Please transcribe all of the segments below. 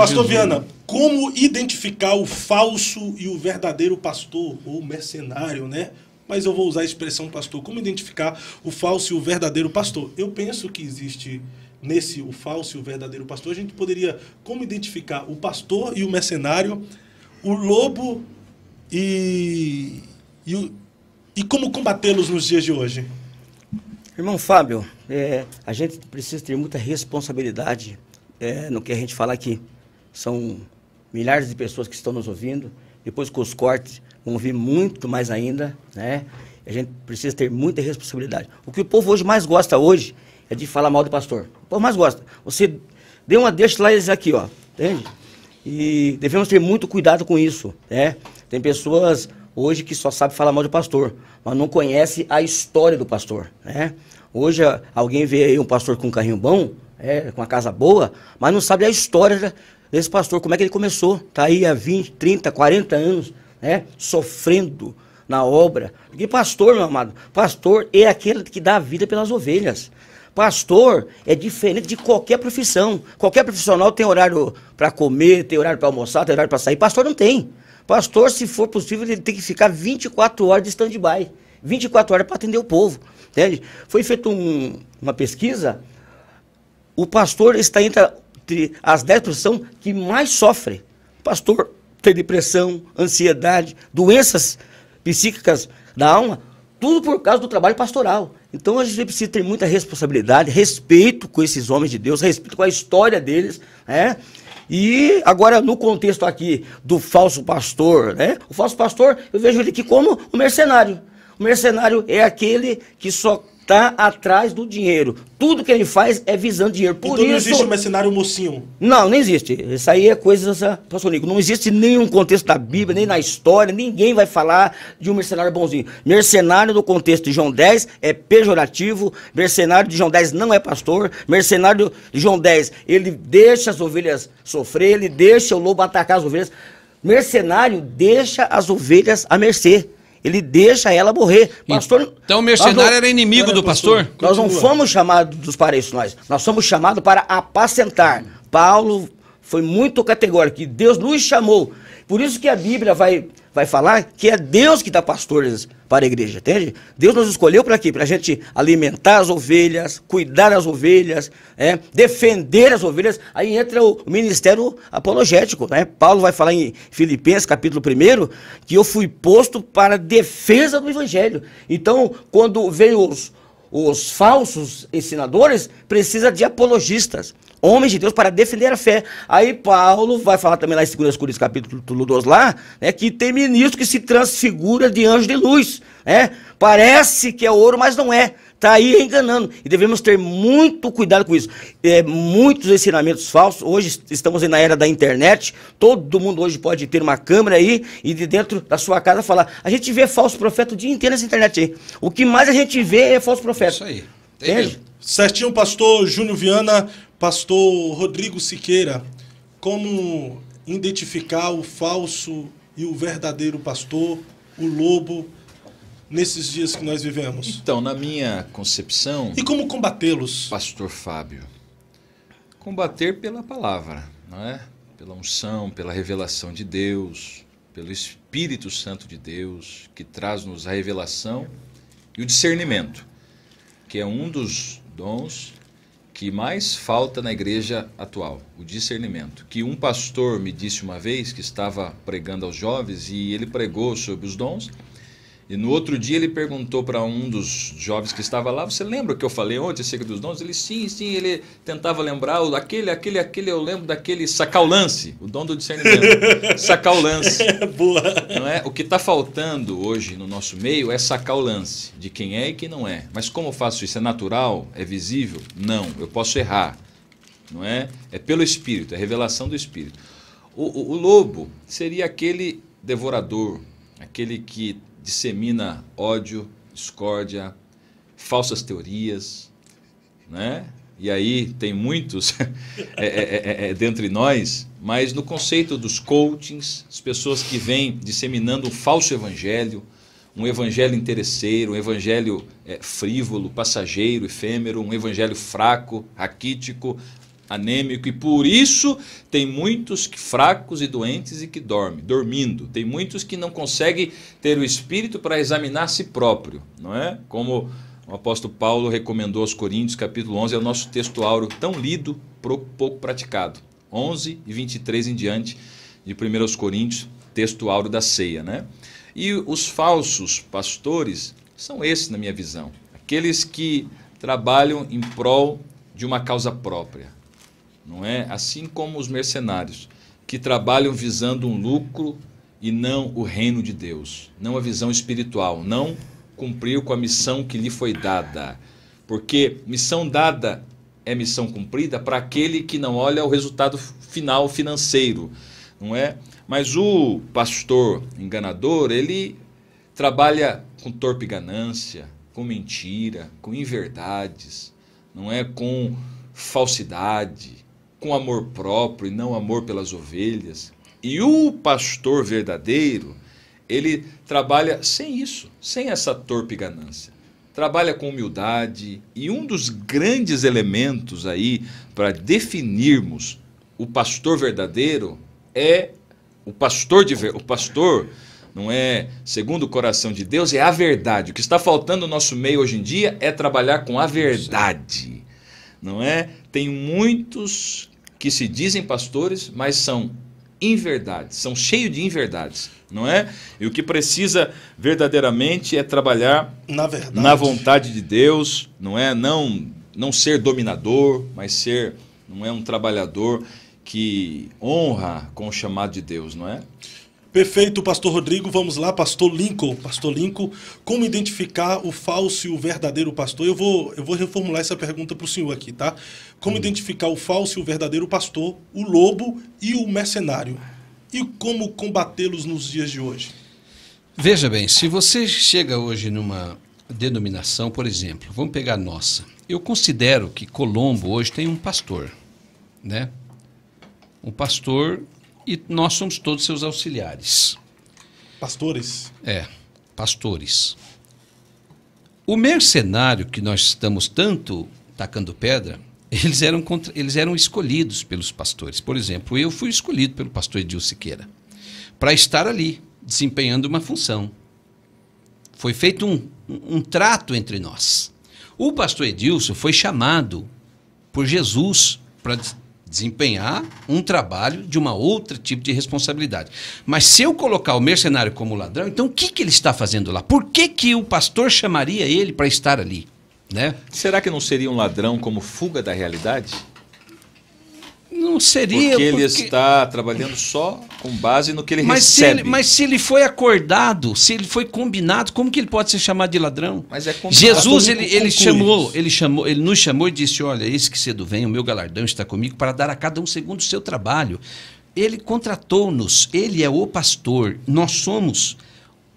Pastor Viana, como identificar o falso e o verdadeiro pastor ou mercenário, né? Mas eu vou usar a expressão pastor. Como identificar o falso e o verdadeiro pastor? Eu penso que existe nesse o falso e o verdadeiro pastor. A gente poderia como identificar o pastor e o mercenário, o lobo e e, e como combatê-los nos dias de hoje? Irmão Fábio, é, a gente precisa ter muita responsabilidade é, no que a gente fala aqui são milhares de pessoas que estão nos ouvindo. Depois com os cortes, vão vir muito mais ainda, né? A gente precisa ter muita responsabilidade. O que o povo hoje mais gosta hoje é de falar mal do pastor. O povo mais gosta. Você deu uma deixa lá eles aqui, ó, entende? E devemos ter muito cuidado com isso, né? Tem pessoas hoje que só sabe falar mal do pastor, mas não conhece a história do pastor, né? Hoje alguém vê aí um pastor com um carrinho bom, é, com uma casa boa, mas não sabe a história esse pastor, como é que ele começou? Está aí há 20, 30, 40 anos, né? Sofrendo na obra. E pastor, meu amado, pastor é aquele que dá a vida pelas ovelhas. Pastor é diferente de qualquer profissão. Qualquer profissional tem horário para comer, tem horário para almoçar, tem horário para sair. Pastor não tem. Pastor, se for possível, ele tem que ficar 24 horas de stand-by. 24 horas para atender o povo. Entende? Foi feita um, uma pesquisa. O pastor está entre entre as 10% que mais sofrem. Pastor tem depressão, ansiedade, doenças psíquicas da alma, tudo por causa do trabalho pastoral. Então a gente precisa ter muita responsabilidade, respeito com esses homens de Deus, respeito com a história deles, né? E agora no contexto aqui do falso pastor, né? O falso pastor, eu vejo ele aqui como um mercenário. O mercenário é aquele que só está atrás do dinheiro. Tudo que ele faz é visando dinheiro. Por então isso... não existe mais mocinho? Não, não existe. Isso aí é coisa Nico Não existe nenhum contexto da Bíblia, nem na história, ninguém vai falar de um mercenário bonzinho. Mercenário no contexto de João 10 é pejorativo, mercenário de João 10 não é pastor, mercenário de João 10, ele deixa as ovelhas sofrer, ele deixa o lobo atacar as ovelhas. Mercenário deixa as ovelhas à mercê. Ele deixa ela morrer. Pastor, então o mercenário não, era inimigo do pastor? pastor? Nós não fomos chamados dos pareços, nós. Nós somos chamados para apacentar. Paulo foi muito categórico, Deus nos chamou. Por isso que a Bíblia vai vai falar que é Deus que dá pastores para a igreja, entende? Deus nos escolheu para quê? Para a gente alimentar as ovelhas, cuidar das ovelhas, é, defender as ovelhas. Aí entra o ministério apologético, né? Paulo vai falar em Filipenses, capítulo 1, que eu fui posto para defesa do evangelho. Então, quando veio os, os falsos ensinadores, precisa de apologistas homens de Deus para defender a fé. Aí Paulo vai falar também lá em 2 Coríntios capítulo 2 lá, né, que tem ministro que se transfigura de anjo de luz, né? Parece que é ouro, mas não é. Está aí enganando. E devemos ter muito cuidado com isso. É, muitos ensinamentos falsos. Hoje estamos na era da internet. Todo mundo hoje pode ter uma câmera aí e de dentro da sua casa falar. A gente vê falso profeta o dia inteiro nessa internet aí. O que mais a gente vê é falso profeta. Isso aí. Tem Entende? Certinho, pastor Júnior Viana. Pastor Rodrigo Siqueira, como identificar o falso e o verdadeiro pastor, o lobo, nesses dias que nós vivemos? Então, na minha concepção. E como combatê-los? Pastor Fábio. Combater pela palavra, não é? Pela unção, pela revelação de Deus, pelo Espírito Santo de Deus, que traz-nos a revelação e o discernimento, que é um dos dons que mais falta na igreja atual, o discernimento. Que um pastor me disse uma vez que estava pregando aos jovens e ele pregou sobre os dons e no outro dia ele perguntou para um dos jovens que estava lá: Você lembra o que eu falei ontem acerca dos dons? Ele, sim, sim. Ele tentava lembrar: aquele, aquele, aquele, eu lembro daquele sacar o lance, o dom do discernimento. sacar o lance. Boa. Não é? O que está faltando hoje no nosso meio é sacar o lance de quem é e quem não é. Mas como eu faço isso? É natural? É visível? Não, eu posso errar. Não é? É pelo Espírito, é revelação do Espírito. o, o, o lobo seria aquele devorador, aquele que dissemina ódio, discórdia, falsas teorias, né? E aí tem muitos é, é, é, dentre nós, mas no conceito dos coachings, as pessoas que vêm disseminando um falso evangelho, um evangelho interesseiro, um evangelho frívolo, passageiro, efêmero, um evangelho fraco, raquítico, anêmico e por isso tem muitos fracos e doentes e que dormem, dormindo. Tem muitos que não conseguem ter o espírito para examinar a si próprio, não é? Como o apóstolo Paulo recomendou aos Coríntios, capítulo 11, é o nosso texto áureo tão lido, pouco praticado. 11 e 23 em diante de 1 Coríntios, texto áureo da ceia, né? E os falsos pastores são esses, na minha visão, aqueles que trabalham em prol de uma causa própria não é? Assim como os mercenários que trabalham visando um lucro e não o reino de Deus, não a visão espiritual, não cumpriu com a missão que lhe foi dada. Porque missão dada é missão cumprida para aquele que não olha o resultado final financeiro, não é? Mas o pastor enganador, ele trabalha com torpe ganância, com mentira, com inverdades, não é com falsidade, com amor próprio e não amor pelas ovelhas. E o pastor verdadeiro, ele trabalha sem isso, sem essa torpe ganância. Trabalha com humildade e um dos grandes elementos aí para definirmos o pastor verdadeiro é o pastor de o pastor não é segundo o coração de Deus é a verdade. O que está faltando no nosso meio hoje em dia é trabalhar com a verdade não é? Tem muitos que se dizem pastores, mas são inverdades, são cheios de inverdades, não é? E o que precisa verdadeiramente é trabalhar na, verdade. na vontade de Deus, não é? Não, não ser dominador, mas ser, não é um trabalhador que honra com o chamado de Deus, não é? Perfeito, pastor Rodrigo. Vamos lá, pastor Lincoln. Pastor Lincoln, como identificar o falso e o verdadeiro pastor? Eu vou, eu vou reformular essa pergunta para o senhor aqui, tá? Como Sim. Hum. identificar o falso e o verdadeiro pastor, o lobo e o mercenário? E como combatê-los nos dias de hoje? Veja bem, se você chega hoje numa denominação, por exemplo, vamos pegar a nossa. Eu considero que Colombo hoje tem um pastor, né? Um pastor e nós somos todos seus auxiliares. Pastores? É, pastores. O mercenário que nós estamos tanto tacando pedra, eles eram, contra, eles eram escolhidos pelos pastores. Por exemplo, eu fui escolhido pelo pastor Edil Siqueira para estar ali, desempenhando uma função. Foi feito um, um, um trato entre nós. O pastor Edilson foi chamado por Jesus para desempenhar um trabalho de uma outra tipo de responsabilidade. Mas se eu colocar o mercenário como ladrão, então o que, que ele está fazendo lá? Por que, que o pastor chamaria ele para estar ali? Né? Será que não seria um ladrão como fuga da realidade? Não seria. Porque ele porque... está trabalhando só com base no que ele mas recebe. Se ele, mas se ele foi acordado, se ele foi combinado, como que ele pode ser chamado de ladrão? Mas é combinado. Jesus, ele, ele chamou, ele chamou, ele nos chamou e disse: Olha, esse que cedo vem, o meu galardão está comigo para dar a cada um segundo o seu trabalho. Ele contratou-nos, ele é o pastor, nós somos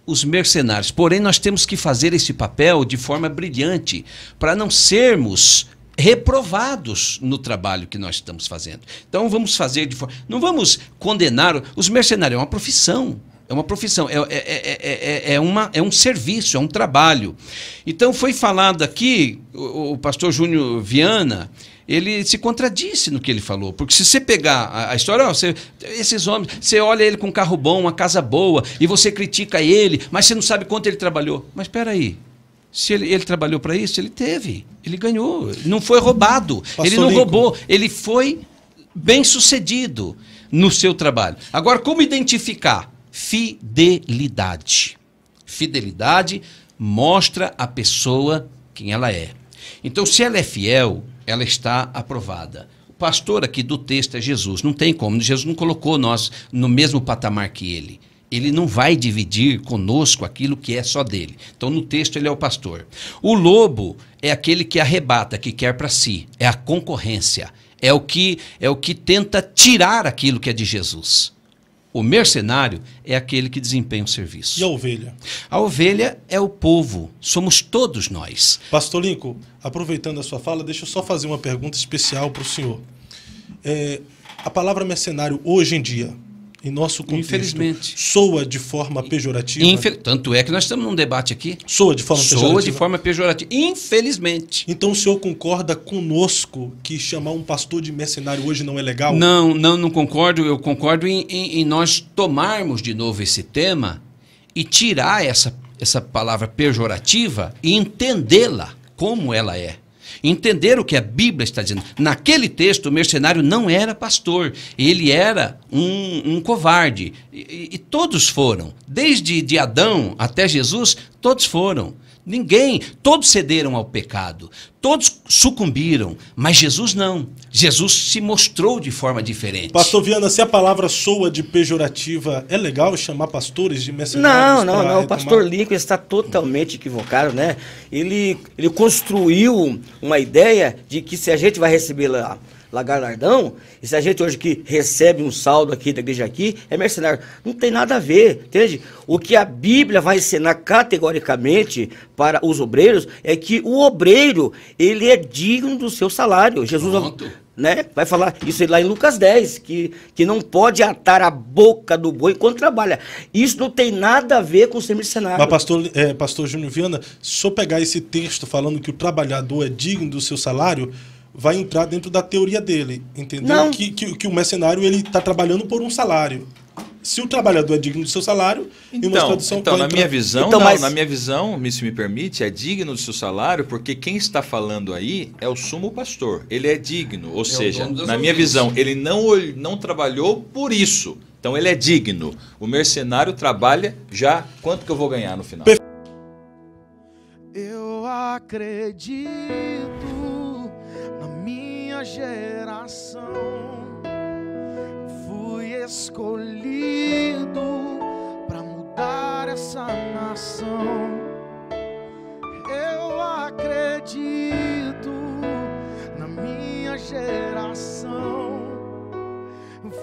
os mercenários. Porém, nós temos que fazer esse papel de forma brilhante para não sermos reprovados no trabalho que nós estamos fazendo. Então vamos fazer de forma. Não vamos condenar. Os mercenários é uma profissão. É uma profissão, é, é, é, é, uma, é um serviço, é um trabalho. Então foi falado aqui, o, o pastor Júnior Viana, ele se contradisse no que ele falou. Porque se você pegar a, a história, ó, você, esses homens, você olha ele com um carro bom, uma casa boa, e você critica ele, mas você não sabe quanto ele trabalhou. Mas espera aí, se ele, ele trabalhou para isso, ele teve, ele ganhou, não foi roubado, Passou ele não roubou, ele foi bem sucedido no seu trabalho. Agora, como identificar? Fidelidade. Fidelidade mostra a pessoa quem ela é. Então, se ela é fiel, ela está aprovada. O pastor aqui do texto é Jesus. Não tem como. Jesus não colocou nós no mesmo patamar que ele ele não vai dividir conosco aquilo que é só dele. Então, no texto, ele é o pastor. O lobo é aquele que arrebata, que quer para si, é a concorrência, é o que é o que tenta tirar aquilo que é de Jesus. O mercenário é aquele que desempenha o serviço. E a ovelha? A ovelha é o povo, somos todos nós. Pastor Lincoln, aproveitando a sua fala, deixa eu só fazer uma pergunta especial para o senhor. É, a palavra mercenário hoje em dia, em nosso contexto Infelizmente. soa de forma pejorativa. Tanto é que nós estamos num debate aqui. Soa de forma soa pejorativa. Soa de forma pejorativa. Infelizmente. Então o senhor concorda conosco que chamar um pastor de mercenário hoje não é legal? Não, não, não concordo. Eu concordo em, em, em nós tomarmos de novo esse tema e tirar essa, essa palavra pejorativa e entendê-la como ela é entender o que a Bíblia está dizendo. Naquele texto, o mercenário não era pastor, ele era um, um covarde. E, e, todos foram, desde de Adão até Jesus, todos foram. Ninguém. Todos cederam ao pecado. Todos sucumbiram. Mas Jesus não. Jesus se mostrou de forma diferente. Pastor Viana, se a palavra soa de pejorativa, é legal chamar pastores de mercenários? Não, não, não. Retomar... O pastor Lincoln está totalmente equivocado, né? Ele, ele construiu uma ideia de que se a gente vai receber lá Lagalardão, e se a gente hoje que recebe um saldo aqui da igreja aqui, é mercenário. Não tem nada a ver, entende? O que a Bíblia vai ensinar categoricamente para os obreiros é que o obreiro, ele é digno do seu salário. Jesus né, vai falar isso lá em Lucas 10, que, que não pode atar a boca do boi enquanto trabalha. Isso não tem nada a ver com ser mercenário. Mas, pastor, é, pastor Júnior Viana, se eu pegar esse texto falando que o trabalhador é digno do seu salário vai entrar dentro da teoria dele, entendeu? Que, que, que o mercenário ele está trabalhando por um salário. Se o trabalhador é digno do seu salário, então, uma tradução então na entrar... minha visão, então, não, mas... na minha visão, se me permite, é digno do seu salário porque quem está falando aí é o sumo pastor. Ele é digno, ou é seja, na minha visão, ele não não trabalhou por isso. Então ele é digno. O mercenário trabalha já quanto que eu vou ganhar no final? Eu acredito na minha geração. Fui escolhido para mudar essa nação. Eu acredito na minha geração.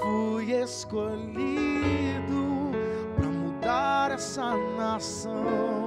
Fui escolhido para mudar essa nação.